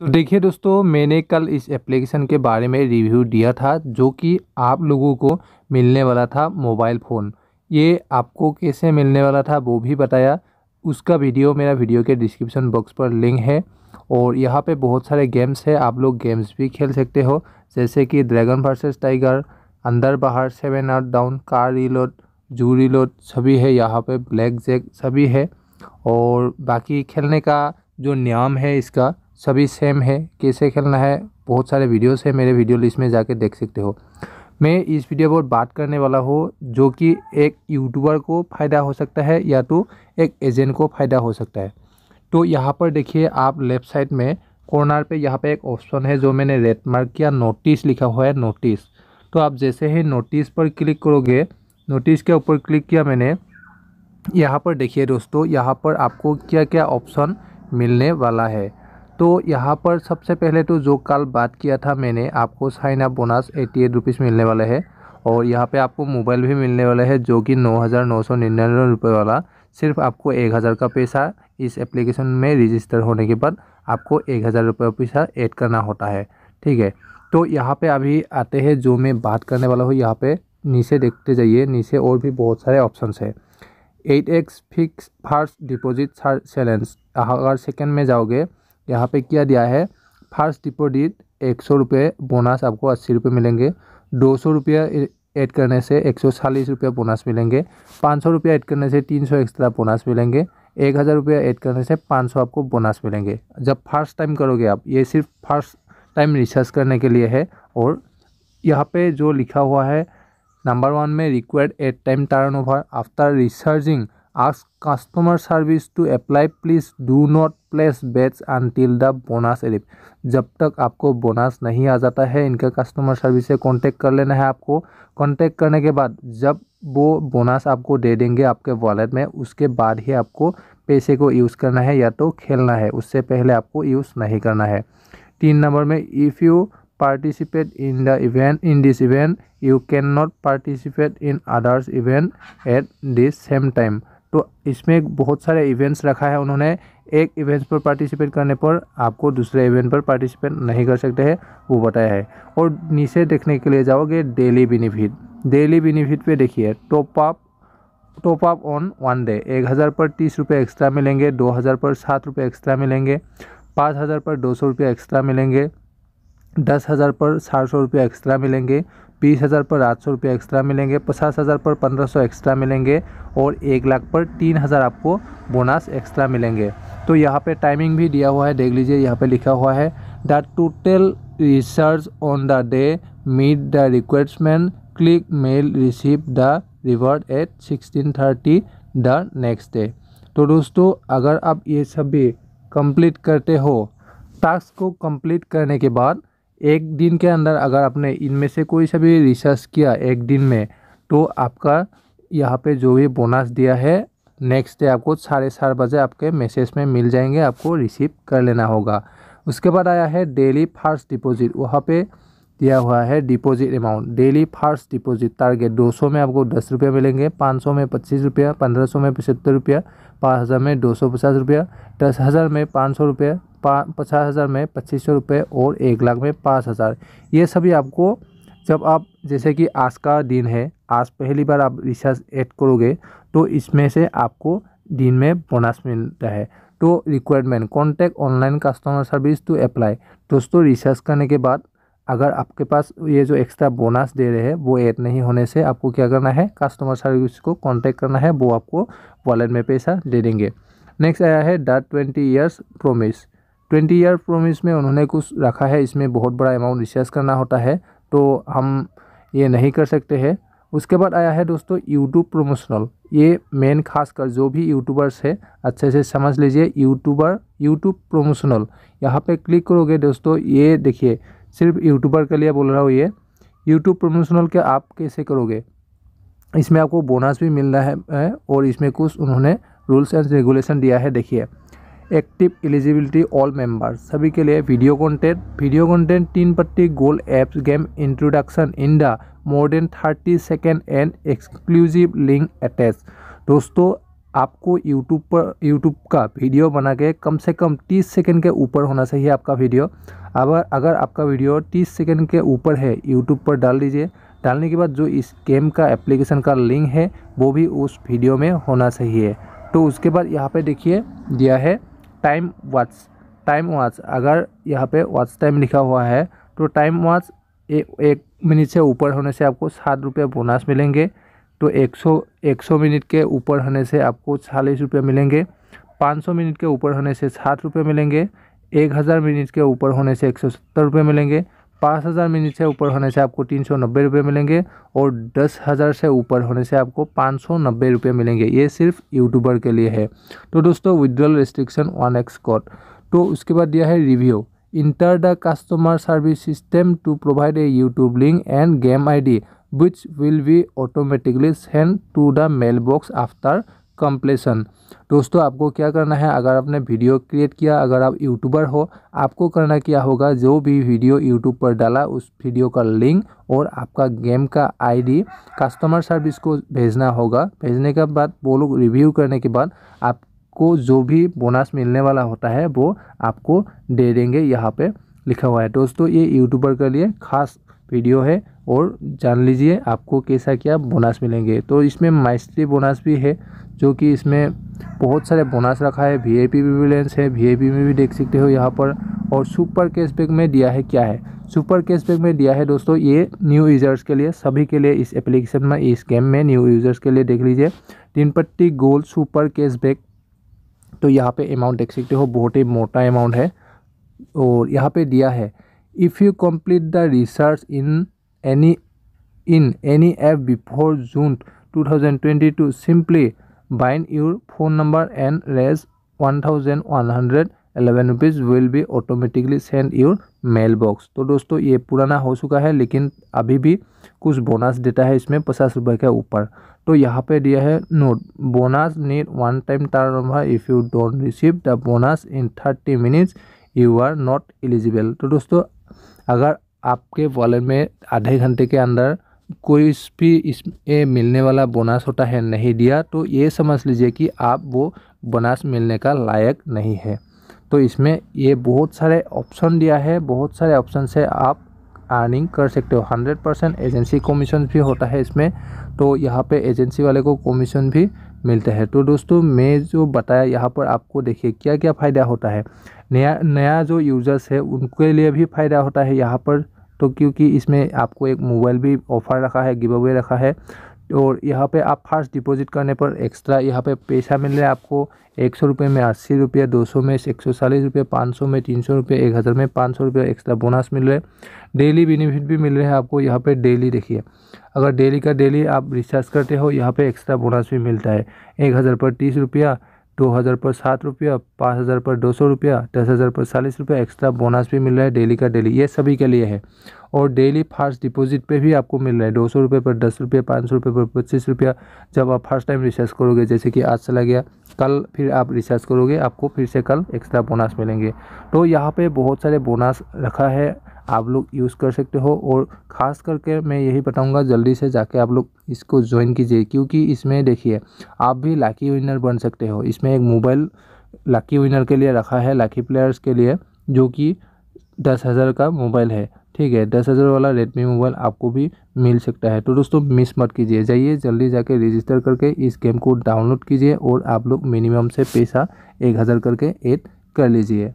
तो देखिए दोस्तों मैंने कल इस एप्लीकेशन के बारे में रिव्यू दिया था जो कि आप लोगों को मिलने वाला था मोबाइल फ़ोन ये आपको कैसे मिलने वाला था वो भी बताया उसका वीडियो मेरा वीडियो के डिस्क्रिप्शन बॉक्स पर लिंक है और यहाँ पे बहुत सारे गेम्स है आप लोग गेम्स भी खेल सकते हो जैसे कि dragon versus tiger Andar Bahar seven out down car reload zoo reload सभी है यहाँ पे ब्लैक जैक सभी है और बाकी खेलने का जो नियम है इसका सभी सेम है कैसे खेलना है बहुत सारे वीडियोस है मेरे वीडियो लिस्ट में जाके देख सकते हो मैं इस वीडियो पर बात करने वाला हूँ जो कि एक यूट्यूबर को फ़ायदा हो सकता है या तो एक एजेंट को फ़ायदा हो सकता है तो यहाँ पर देखिए आप लेफ़्ट साइड में कॉर्नर पे यहाँ पे एक ऑप्शन है जो मैंने रेड मार्क किया नोटिस लिखा हुआ है नोटिस तो आप जैसे ही नोटिस पर क्लिक करोगे नोटिस के ऊपर क्लिक किया मैंने यहाँ पर देखिए दोस्तों यहाँ पर आपको क्या क्या ऑप्शन मिलने वाला है तो यहाँ पर सबसे पहले तो जो कल बात किया था मैंने आपको sign up bonus eighty eight rupees मिलने वाले है और यहाँ पे आपको मोबाइल भी मिलने वाला है जो कि नौ हज़ार नौ सौ निन्यानवे रुपये वाला सिर्फ आपको एक हज़ार का पैसा इस एप्लीकेशन में रजिस्टर होने के बाद आपको एक हज़ार रुपये पैसा ऐड करना होता है ठीक है तो यहाँ पे अभी आते हैं जो मैं बात करने वाला हूँ यहाँ पे नीचे देखते जाइए नीचे और भी बहुत सारे ऑप्शन है eight x fix first deposit challenge अगर सेकेंड में जाओगे यहाँ पे क्या दिया है फर्स्ट डिपोजिट एक सौ रुपये बोनस आपको अस्सी रुपये मिलेंगे दो सौ रुपया ऐड करने से एक सौ चालीस रुपया बोनस मिलेंगे पाँच सौ रुपया ऐड करने से तीन सौ एक्स्ट्रा बोनस मिलेंगे एक हज़ार रुपया ऐड करने से पाँच सौ आपको बोनस मिलेंगे जब फर्स्ट टाइम करोगे आप ये सिर्फ फर्स्ट टाइम रिसर्च करने के लिए है और यहाँ पर जो लिखा हुआ है नंबर वन में required eight time turn over after recharging ask customer service to apply please do not place bets until the bonus एलिप जब तक आपको बोनस नहीं आ जाता है इनका कस्टमर सर्विस से कॉन्टेक्ट कर लेना है आपको कॉन्टेक्ट करने के बाद जब वो बोनस आपको दे देंगे आपके वॉलेट में उसके बाद ही आपको पैसे को यूज़ करना है या तो खेलना है उससे पहले आपको यूज़ नहीं करना है तीन नंबर में if you participate in the event in this event you can not participate in others event at this same time तो इसमें बहुत सारे इवेंट्स रखा है उन्होंने एक इवेंट्स पर पार्टिसिपेट करने पर आपको दूसरे इवेंट पर पार्टिसिपेट नहीं कर सकते हैं वो बताया है और नीचे देखने के लिए जाओगे डेली बेनिफिट डेली बेनिफिट पे देखिए top up top up on one day एक हज़ार पर तीस रुपये एक्स्ट्रा मिलेंगे दो हज़ार पर सात रुपये एक्स्ट्रा मिलेंगे पाँच हज़ार पर दो सौ रुपये एक्स्ट्रा मिलेंगे दस हज़ार पर चार सौ रुपये एक्स्ट्रा मिलेंगे बीस हज़ार पर आठ सौ रुपये एक्स्ट्रा मिलेंगे पचास हज़ार पर पंद्रह सौ एक्स्ट्रा मिलेंगे और एक लाख पर तीन हज़ार आपको बोनस एक्स्ट्रा मिलेंगे तो यहाँ पे टाइमिंग भी दिया हुआ है देख लीजिए यहाँ पे लिखा हुआ है the total research on the day meet the requirement click mail receive the reward at sixteen thirty the next day तो दोस्तों अगर आप ये सभी कंप्लीट करते हो टास्क को कंप्लीट करने के बाद एक दिन के अंदर अगर आपने इनमें से कोई सा भी रिसर्च किया एक दिन में तो आपका यहाँ पे जो भी बोनस दिया है नेक्स्ट डे आपको साढ़े चार बजे आपके मैसेज में मिल जाएंगे आपको रिसीव कर लेना होगा उसके बाद आया है डेली फर्स्ट डिपॉजिट वहाँ पे दिया हुआ है deposit amount daily first deposit target सौ में आपको दस रुपया मिलेंगे सौ में पच्चीस रुपया पंद्रह में पचहत्तर रुपया पाँच हज़ार में दो सौ पचास रुपया दस हज़ार में पाँच सौ रुपया पचास हज़ार में पच्चीस सौ रुपये और एक लाख में पाँच हज़ार ये सभी आपको जब आप जैसे कि आज का दिन है आज पहली बार आप रिचार्ज ऐड करोगे तो इसमें से आपको दिन में बोनस मिलता है तो requirement contact online customer service to apply दोस्तों रिचार्ज करने के बाद अगर आपके पास ये जो एक्स्ट्रा बोनस दे रहे हैं वो ऐड नहीं होने से आपको क्या करना है कस्टमर सर्विस को कॉन्टैक्ट करना है वो आपको वॉलेट में पैसा दे देंगे नेक्स्ट आया है the twenty years promise twenty year promise में उन्होंने कुछ रखा है इसमें बहुत बड़ा अमाउंट रिसर्च करना होता है तो हम ये नहीं कर सकते हैं उसके बाद आया है दोस्तों यूट्यूब प्रोमोशनल ये मेन खासकर जो भी यूट्यूबर्स है अच्छे से समझ लीजिए यूट्यूबर यूट्यूब प्रोमोशनल यहाँ पे क्लिक करोगे दोस्तों ये देखिए सिर्फ यूट्यूबर के लिए बोल रहा हूँ ये यूट्यूब प्रोमोशनल के आप कैसे करोगे इसमें आपको बोनस भी मिल रहा है और इसमें कुछ उन्होंने रूल्स एंड रेगुलेशन दिया है देखिए एक्टिव एलिजिबिलिटी ऑल मेंबर सभी के लिए video content video content Teen Patti gold apps game introduction in the more than thirty second and exclusive link attach दोस्तों आपको यूट्यूब पर यूट्यूब का वीडियो बना के कम से कम तीस सेकेंड के ऊपर होना चाहिए आपका वीडियो अब अगर आपका वीडियो तीस सेकेंड के ऊपर है यूट्यूब पर डाल दीजिए डालने के बाद जो इस गेम का एप्लीकेशन का लिंक है वो भी उस वीडियो में होना चाहिए तो उसके बाद यहाँ पे देखिए दिया है टाइम वॉच टाइम वॉच अगर यहाँ पे वॉच टाइम लिखा हुआ है तो टाइम वॉच एक मिनट से ऊपर होने से आपको सात रुपये बोनस मिलेंगे तो एक सौ एक सौ मिनट के ऊपर होने से आपको चालीस रुपये मिलेंगे पाँच सौ मिनट के ऊपर होने से साठ रुपये मिलेंगे एक हज़ार मिनट के ऊपर होने से एक सौ सत्तर रुपये मिलेंगे पाँच हज़ार मिनट से ऊपर होने से आपको तीन सौ नब्बे रुपये मिलेंगे और दस हज़ार से ऊपर होने से आपको पाँच सौ नब्बे रुपये मिलेंगे ये सिर्फ यूट्यूबर के लिए है तो दोस्तों withdrawal restriction one x code तो उसके बाद दिया है review enter the customer service system to provide a YouTube link and game I D which will be automatically send to the mail box after completion दोस्तों आपको क्या करना है अगर आपने वीडियो क्रिएट किया अगर आप यूट्यूबर हो आपको करना क्या होगा जो भी वीडियो यूट्यूब पर डाला उस वीडियो का लिंक और आपका गेम का आईडी कस्टमर सर्विस को भेजना होगा भेजने के बाद वो लोग रिव्यू करने के बाद आपको जो भी बोनस मिलने वाला होता है वो आपको दे देंगे यहाँ पर लिखा हुआ है दोस्तों ये यूट्यूबर के लिए खास वीडियो है और जान लीजिए आपको कैसा क्या बोनस मिलेंगे तो इसमें माइस्ट्री बोनस भी है जो कि इसमें बहुत सारे बोनस रखा है वी आई पी है वी आई पी में भी देख सकते हो यहाँ पर और सुपर कैशबैक में दिया है क्या है सुपर कैशबैक में दिया है दोस्तों ये न्यू यूज़र्स के लिए सभी के लिए इस एप्लीकेशन में इस गेम में न्यू यूज़र्स के लिए देख लीजिए तीन पट्टी गोल्ड सुपर कैशबैक तो यहाँ पे अमाउंट देख सकते हो बहुत ही मोटा अमाउंट है और यहाँ पे दिया है if you complete the research in any in any app before June 2022 simply bind your phone number and raise 1111 rupees will be automatically send your mailbox box तो दोस्तों ये पुराना हो चुका है लेकिन अभी भी कुछ बोनस देता है इसमें पचास रुपये के ऊपर तो यहाँ पे दिया है note bonus need one time turn over if you don't receive the bonus in thirty minutes you are not eligible तो दोस्तों अगर आपके वॉलेट में आधे घंटे के अंदर कोई भी इस ए, मिलने वाला बोनस होता है नहीं दिया तो ये समझ लीजिए कि आप वो बोनस मिलने का लायक नहीं है तो इसमें ये बहुत सारे ऑप्शन दिया है बहुत सारे ऑप्शन से आप अर्निंग कर सकते हो हंड्रेड परसेंट एजेंसी कमीशन भी होता है इसमें तो यहाँ पे एजेंसी वाले को कमीशन भी मिलते हैं तो दोस्तों मैं जो बताया यहाँ पर आपको देखिए क्या क्या फ़ायदा होता है नया नया जो यूज़र्स है उनके लिए भी फ़ायदा होता है यहाँ पर तो क्योंकि इसमें आपको एक मोबाइल भी ऑफ़र रखा है गिव अवे रखा है और यहाँ पे आप फर्स्ट डिपॉजिट करने पर एक्स्ट्रा यहाँ पे पैसा मिल रहा है आपको एक सौ रुपये में अस्सी रुपये दो सौ में एक सौ चालीस रुपये पाँच सौ में तीन सौ रुपये एक हज़ार में पाँच सौ रुपये एक्स्ट्रा बोनस मिल रहा है डेली बेनिफिट भी मिल रहे हैं आपको यहाँ पे डेली देखिए अगर डेली का डेली आप रिचार्ज करते हो यहाँ पर एक्स्ट्रा बोनस भी मिलता है एक हज़ार पर तीस रुपया दो हज़ार पर सात रुपया पाँच हज़ार पर दो सौ रुपया दस हज़ार पर चालीस रुपया एक्स्ट्रा बोनस भी मिल रहा है डेली का डेली ये सभी के लिए है और डेली फर्स्ट डिपॉजिट पे भी आपको मिल रहा है दो सौ रुपये पर दस रुपये पाँच सौ रुपये पर पच्चीस रुपया जब आप फर्स्ट टाइम रिचार्ज करोगे जैसे कि आज चला गया कल फिर आप रिचार्ज करोगे आपको फिर से कल एक्स्ट्रा बोनस मिलेंगे तो यहाँ पर बहुत सारे बोनस रखा है आप लोग यूज़ कर सकते हो और ख़ास करके मैं यही बताऊंगा जल्दी से जाके आप लोग इसको ज्वाइन कीजिए क्योंकि इसमें देखिए आप भी लाकी विनर बन सकते हो इसमें एक मोबाइल लाकी विनर के लिए रखा है लाकी प्लेयर्स के लिए जो कि दस हज़ार का मोबाइल है ठीक है दस हज़ार वाला रेडमी मोबाइल आपको भी मिल सकता है तो दोस्तों मिस मत कीजिए जाइए जल्दी जाके रजिस्टर करके इस गेम को डाउनलोड कीजिए और आप लोग मिनिमम से पैसा एक हज़ार करके ऐड कर लीजिए